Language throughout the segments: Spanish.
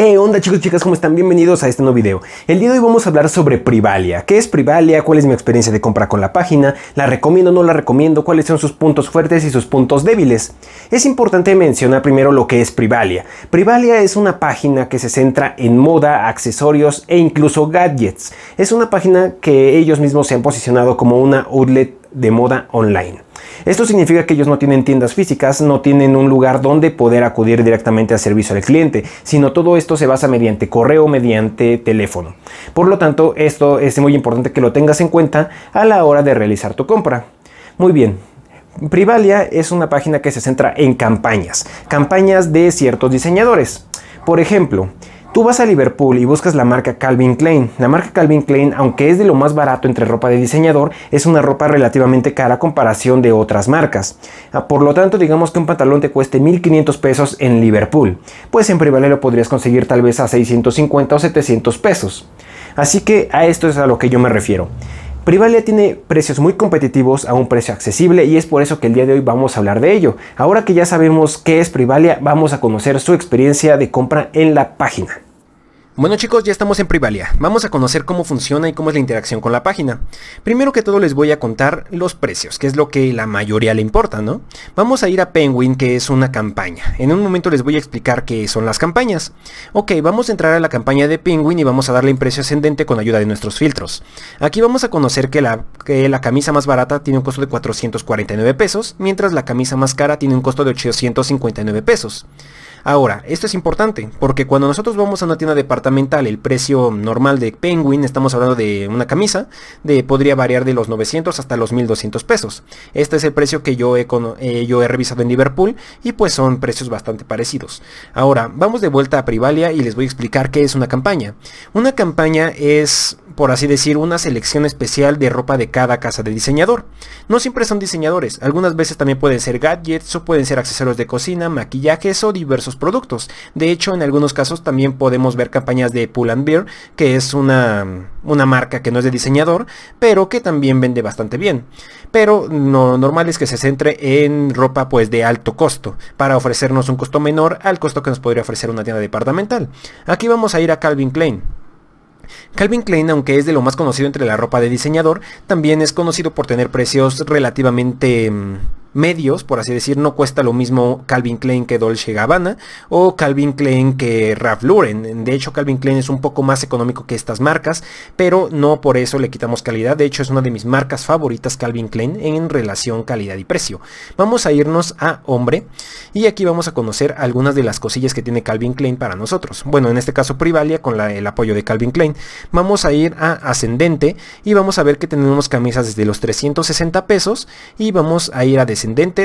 ¿Qué onda chicos y chicas? ¿Cómo están? Bienvenidos a este nuevo video. El día de hoy vamos a hablar sobre Privalia. ¿Qué es Privalia? ¿Cuál es mi experiencia de compra con la página? ¿La recomiendo o no la recomiendo? ¿Cuáles son sus puntos fuertes y sus puntos débiles? Es importante mencionar primero lo que es Privalia. Privalia es una página que se centra en moda, accesorios e incluso gadgets. Es una página que ellos mismos se han posicionado como una outlet de moda online. Esto significa que ellos no tienen tiendas físicas, no tienen un lugar donde poder acudir directamente al servicio al cliente, sino todo esto se basa mediante correo, mediante teléfono. Por lo tanto, esto es muy importante que lo tengas en cuenta a la hora de realizar tu compra. Muy bien, Privalia es una página que se centra en campañas, campañas de ciertos diseñadores. Por ejemplo, Tú vas a Liverpool y buscas la marca Calvin Klein. La marca Calvin Klein, aunque es de lo más barato entre ropa de diseñador, es una ropa relativamente cara a comparación de otras marcas. Ah, por lo tanto, digamos que un pantalón te cueste 1500 pesos en Liverpool, pues en privado lo podrías conseguir tal vez a 650 o 700 pesos. Así que a esto es a lo que yo me refiero. Privalia tiene precios muy competitivos a un precio accesible y es por eso que el día de hoy vamos a hablar de ello. Ahora que ya sabemos qué es Privalia, vamos a conocer su experiencia de compra en la página. Bueno chicos, ya estamos en Privalia. Vamos a conocer cómo funciona y cómo es la interacción con la página. Primero que todo les voy a contar los precios, que es lo que la mayoría le importa, ¿no? Vamos a ir a Penguin, que es una campaña. En un momento les voy a explicar qué son las campañas. Ok, vamos a entrar a la campaña de Penguin y vamos a darle en precio ascendente con ayuda de nuestros filtros. Aquí vamos a conocer que la, que la camisa más barata tiene un costo de 449 pesos, mientras la camisa más cara tiene un costo de 859 pesos. Ahora, esto es importante, porque cuando nosotros vamos a una tienda departamental, el precio normal de Penguin, estamos hablando de una camisa, de, podría variar de los 900 hasta los 1200 pesos. Este es el precio que yo he, eh, yo he revisado en Liverpool y pues son precios bastante parecidos. Ahora, vamos de vuelta a Privalia y les voy a explicar qué es una campaña. Una campaña es, por así decir, una selección especial de ropa de cada casa de diseñador. No siempre son diseñadores, algunas veces también pueden ser gadgets o pueden ser accesorios de cocina, maquillajes o diversos productos. De hecho, en algunos casos también podemos ver campañas de Pull and Bear, que es una, una marca que no es de diseñador, pero que también vende bastante bien. Pero lo normal es que se centre en ropa pues de alto costo, para ofrecernos un costo menor al costo que nos podría ofrecer una tienda departamental. Aquí vamos a ir a Calvin Klein. Calvin Klein, aunque es de lo más conocido entre la ropa de diseñador, también es conocido por tener precios relativamente... Mm, medios, por así decir, no cuesta lo mismo Calvin Klein que Dolce Gabbana o Calvin Klein que Ralph Lauren. De hecho, Calvin Klein es un poco más económico que estas marcas, pero no por eso le quitamos calidad. De hecho, es una de mis marcas favoritas Calvin Klein en relación calidad y precio. Vamos a irnos a hombre y aquí vamos a conocer algunas de las cosillas que tiene Calvin Klein para nosotros. Bueno, en este caso Privalia con el apoyo de Calvin Klein. Vamos a ir a ascendente y vamos a ver que tenemos camisas desde los 360 pesos y vamos a ir a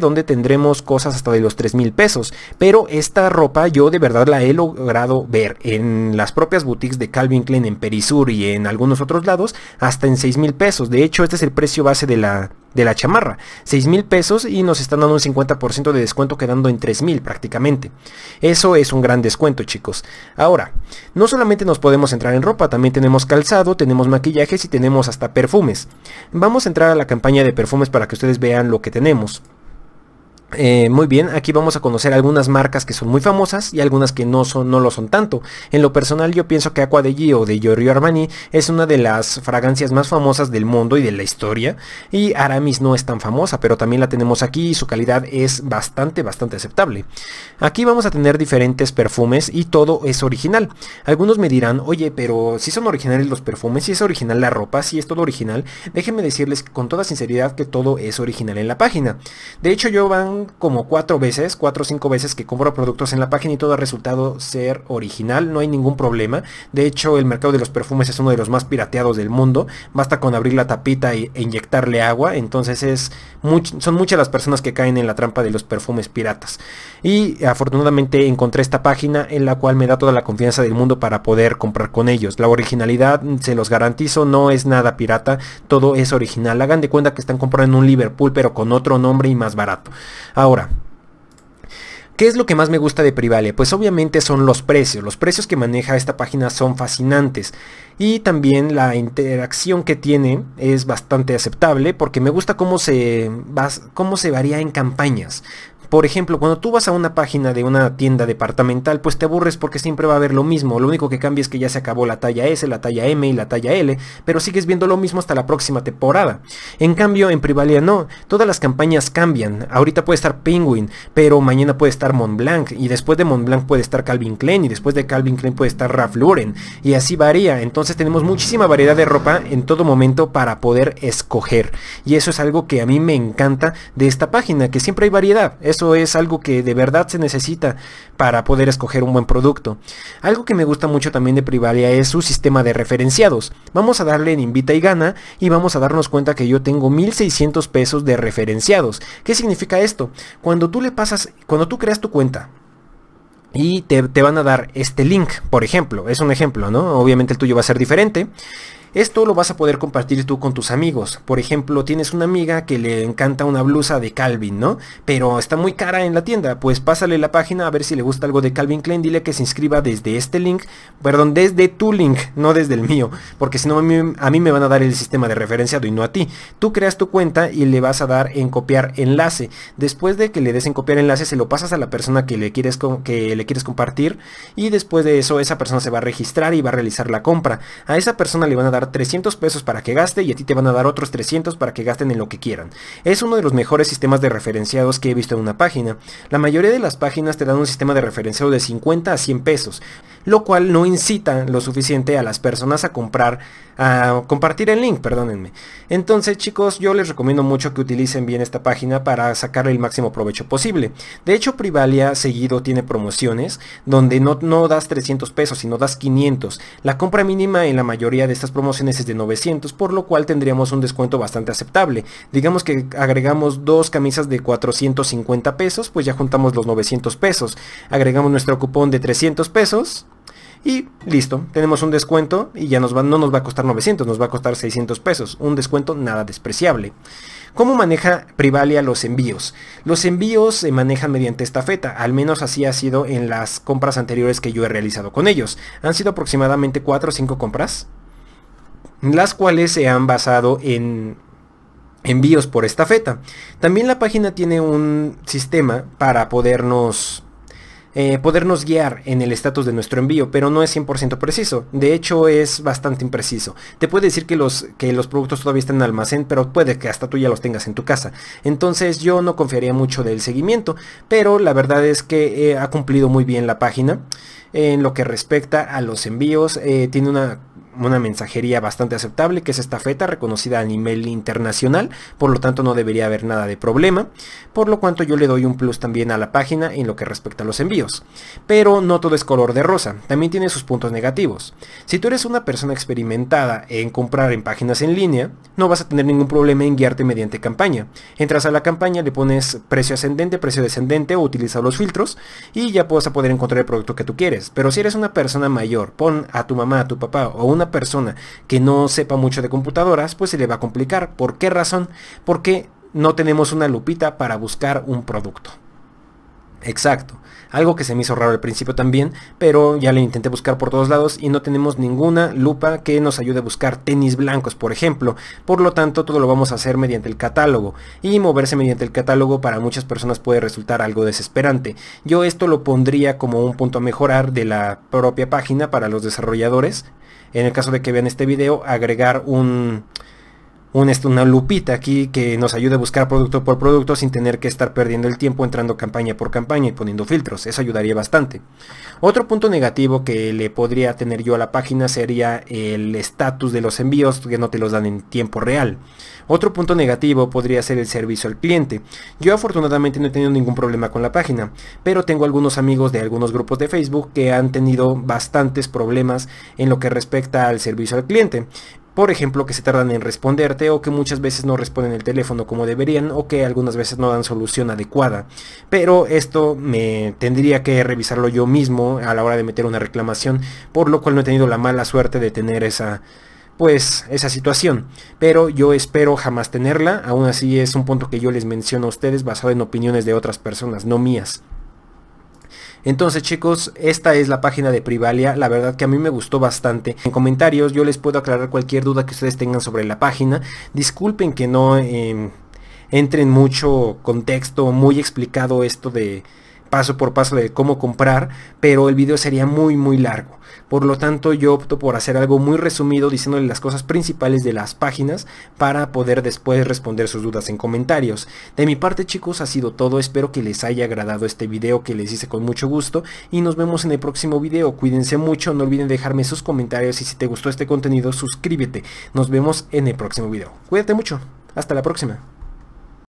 donde tendremos cosas hasta de los 3 mil pesos. Pero esta ropa yo de verdad la he logrado ver en las propias boutiques de Calvin Klein en Perisur y en algunos otros lados hasta en 6 mil pesos. De hecho este es el precio base de la, de la chamarra. 6 mil pesos y nos están dando un 50% de descuento quedando en 3 mil prácticamente. Eso es un gran descuento chicos. Ahora, no solamente nos podemos entrar en ropa, también tenemos calzado, tenemos maquillajes y tenemos hasta perfumes. Vamos a entrar a la campaña de perfumes para que ustedes vean lo que tenemos. Eh, muy bien, aquí vamos a conocer algunas marcas que son muy famosas y algunas que no, son, no lo son tanto. En lo personal yo pienso que Aqua de Gio de Giorgio Armani es una de las fragancias más famosas del mundo y de la historia. Y Aramis no es tan famosa, pero también la tenemos aquí y su calidad es bastante, bastante aceptable. Aquí vamos a tener diferentes perfumes y todo es original. Algunos me dirán, oye, pero si son originales los perfumes, si es original la ropa, si es todo original. Déjenme decirles con toda sinceridad que todo es original en la página. De hecho yo van como cuatro veces, cuatro o cinco veces que compro productos en la página y todo ha resultado ser original, no hay ningún problema. De hecho, el mercado de los perfumes es uno de los más pirateados del mundo. Basta con abrir la tapita e, inyectarle agua. Entonces es son muchas las personas que caen en la trampa de los perfumes piratas. Y afortunadamente encontré esta página en la cual me da toda la confianza del mundo para poder comprar con ellos. La originalidad, mm, se los garantizo, no es nada pirata, todo es original. Hagan de cuenta que están comprando en un Liverpool pero con otro nombre y más barato. Ahora, ¿Qué es lo que más me gusta de Privale? Pues obviamente son los precios. Los precios que maneja esta página son fascinantes. Y también la interacción que tiene es bastante aceptable porque me gusta cómo se, cómo se varía en campañas. Por ejemplo, cuando tú vas a una página de una tienda departamental, pues te aburres porque siempre va a haber lo mismo. Lo único que cambia es que ya se acabó la talla S, la talla M y la talla L, pero sigues viendo lo mismo hasta la próxima temporada. En cambio, en Privalia no. Todas las campañas cambian. Ahorita puede estar Penguin, pero mañana puede estar Montblanc, y después de Montblanc puede estar Calvin Klein, y después de Calvin Klein puede estar Ralph Lauren, y así varía. Entonces tenemos muchísima variedad de ropa en todo momento para poder escoger. Y eso es algo que a mí me encanta de esta página, que siempre hay variedad es algo que de verdad se necesita para poder escoger un buen producto. Algo que me gusta mucho también de Privalia es su sistema de referenciados. Vamos a darle en invita y gana y vamos a darnos cuenta que yo tengo 1600 pesos de referenciados. ¿Qué significa esto? Cuando tú le pasas, cuando tú creas tu cuenta, y te, te, van a dar este link, por ejemplo. Es un ejemplo, ¿no? Obviamente el tuyo va a ser diferente. Esto lo vas a poder compartir tú con tus amigos. Por ejemplo, tienes una amiga que le encanta una blusa de Calvin, ¿no? Pero está muy cara en la tienda. Pues pásale la página a ver si le gusta algo de Calvin Klein. Dile que se inscriba desde este link. Perdón, desde tu link, no desde el mío. Porque si no, a mí, me van a dar el sistema de referencia y no a ti. Tú creas tu cuenta y le vas a dar en copiar enlace. Después de que le des en copiar enlace, se lo pasas a la persona que le quieres, que le quieres compartir. Y después de eso, esa persona se va a registrar y va a realizar la compra. A esa persona le van a dar 300 pesos para que gaste y a ti te van a dar otros 300 para que gasten en lo que quieran. Es uno de los mejores sistemas de referenciados que he visto en una página. La mayoría de las páginas te dan un sistema de referenciado de 50 a 100 pesos, lo cual no incita lo suficiente a las personas a comprar, a compartir el link, perdónenme. Entonces chicos, yo les recomiendo mucho que utilicen bien esta página para sacarle el máximo provecho posible. De hecho, Privalia seguido tiene promociones donde no, no das 300 pesos, sino das 500. La compra mínima en la mayoría de estas promociones en ese de 900, por lo cual tendríamos un descuento bastante aceptable. Digamos que agregamos dos camisas de 450 pesos, pues ya juntamos los 900 pesos. Agregamos nuestro cupón de 300 pesos, y listo, tenemos un descuento y ya nos no nos va a costar 900, nos va a costar 600 pesos. Un descuento nada despreciable. ¿Cómo maneja Privalia los envíos? Los envíos se manejan mediante esta feta, al menos así ha sido en las compras anteriores que yo he realizado con ellos. Han sido aproximadamente 4 o 5 compras las cuales se han basado en envíos por esta feta. También la página tiene un sistema para podernos eh, podernos guiar en el estatus de nuestro envío, pero no es 100% preciso. De hecho, es bastante impreciso. Te puede decir que los, que los productos todavía están en almacén, pero puede que hasta tú ya los tengas en tu casa. Entonces yo no confiaría mucho del seguimiento, pero la verdad es que eh, ha cumplido muy bien la página en lo que respecta a los envíos. Eh, tiene una una mensajería bastante aceptable, que es esta feta reconocida a nivel internacional, por lo tanto no debería haber nada de problema, por lo cuanto yo le doy un plus también a la página en lo que respecta a los envíos. Pero no todo es color de rosa, también tiene sus puntos negativos. Si tú eres una persona experimentada en comprar en páginas en línea, no vas a tener ningún problema en guiarte mediante campaña. Entras a la campaña, le pones precio ascendente, precio descendente o utiliza los filtros y ya puedes poder encontrar el producto que tú quieres. Pero si eres una persona mayor, pon a tu mamá, a tu papá o una persona que no sepa mucho de computadoras, pues se le va a complicar. ¿Por qué razón? Porque no tenemos una lupita para buscar un producto. Exacto. Algo que se me hizo raro al principio también, pero ya le intenté buscar por todos lados y no tenemos ninguna lupa que nos ayude a buscar tenis blancos, por ejemplo. Por lo tanto, todo lo vamos a hacer mediante el catálogo. Y moverse mediante el catálogo para muchas personas puede resultar algo desesperante. Yo esto lo pondría como un punto a mejorar de la propia página para los desarrolladores. En el caso de que vean este video, agregar un una lupita aquí que nos ayude a buscar producto por producto sin tener que estar perdiendo el tiempo entrando campaña por campaña y poniendo filtros. Eso ayudaría bastante. Otro punto negativo que le podría tener yo a la página sería el estatus de los envíos que no te los dan en tiempo real. Otro punto negativo podría ser el servicio al cliente. Yo afortunadamente no he tenido ningún problema con la página, pero tengo algunos amigos de algunos grupos de Facebook que han tenido bastantes problemas en lo que respecta al servicio al cliente. Por ejemplo, que se tardan en responderte o que muchas veces no responden el teléfono como deberían o que algunas veces no dan solución adecuada. Pero esto me tendría que revisarlo yo mismo a la hora de meter una reclamación, por lo cual no he tenido la mala suerte de tener esa pues esa situación. Pero yo espero jamás tenerla. Aún así es un punto que yo les menciono a ustedes basado en opiniones de otras personas, no mías. Entonces chicos, esta es la página de Privalia, la verdad que a mí me gustó bastante. En comentarios yo les puedo aclarar cualquier duda que ustedes tengan sobre la página. Disculpen que no em, entre en mucho contexto, muy explicado esto de paso por paso de cómo comprar, pero el video sería muy muy largo. Por lo tanto yo opto por hacer algo muy resumido diciéndole las cosas principales de las páginas para poder después responder sus dudas en comentarios. De mi parte chicos ha sido todo, espero que les haya agradado este video que les hice con mucho gusto y nos vemos en el próximo video. Cuídense mucho, no olviden dejarme sus comentarios y si te gustó este contenido suscríbete. Nos vemos en el próximo video. Cuídate mucho, hasta la próxima.